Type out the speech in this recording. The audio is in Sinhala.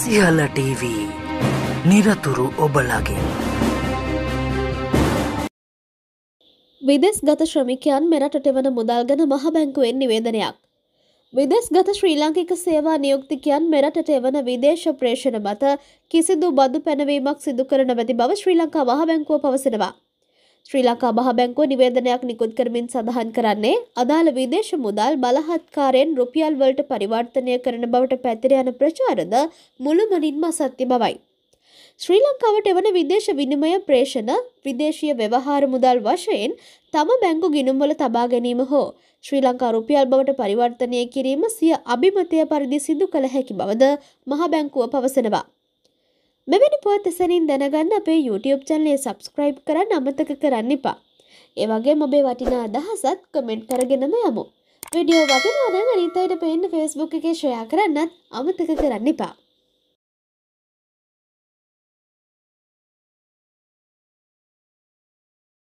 සියල ටීව නිරතුරු ඔබලගෙන් විදෙස් ගත ශ්‍රමිකයන් මෙරටට වන මුදල් ගැන මහ බැංකුවෙන් නිවේදනයක් විදෙස් ගත ශ්‍රී ලාංකික සේවා නියුක්තිකයන් මෙරටට එවන විදේශ ප්‍රේෂණ මත කිසිදු බදු පැනවීමක් සිදු කරන වැති බව ශ්‍රී ලංකා මහ බැංකුව පවසනවා ශ්‍රී ලංකා මහ බැංකුව නිවේදනයක් නිකුත් කරමින් සඳහන් කරන්නේ අදාළ විදේශ මුදල් බලහත්කාරයෙන් රුපියල් වලට පරිවර්තනය කරන බවට පැතිර යන ප්‍රචාරද මුළුමනින්ම අසත්‍ය බවයි. ශ්‍රී ලංකාවට එවන විදේශ විනිමය ප්‍රේෂණ විදේශීය ව්‍යවහාර මුදල් වශයෙන් තම බැංකු ගිණුම්වල තබා ගැනීම හෝ ශ්‍රී ලංකා රුපියල් බවට පරිවර්තනය කිරීම සිය අභිමතය පරිදි සිදු කළ හැකි බවද මහ බැංකුව පවසනවා. මෙවැනි පොත් එසනින් දැනගන්න අපේ YouTube චැනලය සබස්ක්‍රයිබ් කරන්න අමතක කරන්න එපා. ඒ වගේ ඔබේ වටිනා අදහසත් කමෙන්ට් කරගෙනම යමු. විඩියෝ වගේ නොදැන් අනිතයට පෙන්න ෆේස්බුක් එකේ ශ්‍රයා කරන්නත් අමතක කරන්න එපා.